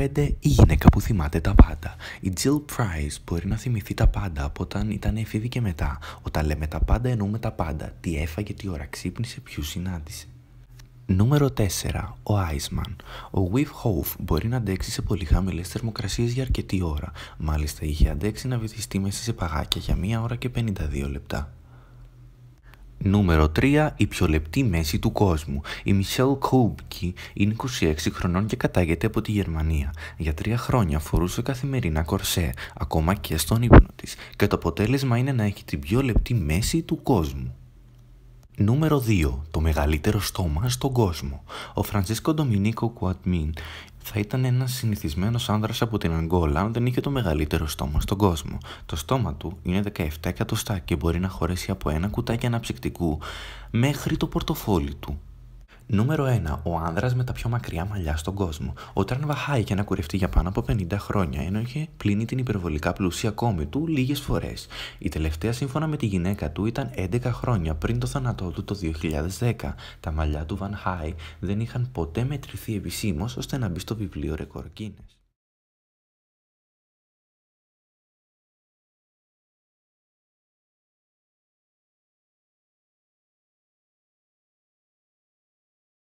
5 η γυναίκα που θυμάται τα πάντα. Η Jill Price μπορεί να θυμηθεί τα πάντα από όταν ήταν εφηβή και μετά. Όταν λέμε τα πάντα εννοούμε τα πάντα. Τι έφαγε, τι ώρα ξύπνησε, ποιους συνάντησε. Νούμερο 4. Ο Άισμαν. Ο Βιφ Χόουφ μπορεί να αντέξει σε πολύ χαμηλές θερμοκρασίες για αρκετή ώρα. Μάλιστα είχε αντέξει να βυθιστεί μέσα σε παγάκια για μία ώρα και 52 λεπτά. Νούμερο 3. Η πιο λεπτή μέση του κόσμου. Η Μισελ Κούμπκι είναι 26 χρονών και κατάγεται από τη Γερμανία. Για τρία χρόνια φορούσε καθημερινά κορσέ, ακόμα και στον ύπνο της Και το αποτέλεσμα είναι να έχει την πιο λεπτή μέση του κόσμου. Νούμερο 2. Το μεγαλύτερο στόμα στον κόσμο. Ο Φρανσίσκο Ντομινίκο Κουατμίν θα ήταν ένας συνηθισμένος άνδρας από την Αγγόλα αν δεν είχε το μεγαλύτερο στόμα στον κόσμο. Το στόμα του είναι 17 εκατοστά και μπορεί να χωρέσει από ένα κουτάκι αναψυκτικού μέχρι το πορτοφόλι του. Νούμερο 1. Ο άνδρας με τα πιο μακριά μαλλιά στον κόσμο. Ο Τραν Βαχάη και να κουρευτεί για πάνω από 50 χρόνια, ενώ είχε πλύνει την υπερβολικά πλουσία κόμη του λίγες φορές. Η τελευταία σύμφωνα με τη γυναίκα του ήταν 11 χρόνια πριν το θάνατό του το 2010. Τα μαλλιά του Βαν Χάι δεν είχαν ποτέ μετρηθεί επισήμως ώστε να μπει στο βιβλίο ρεκόρ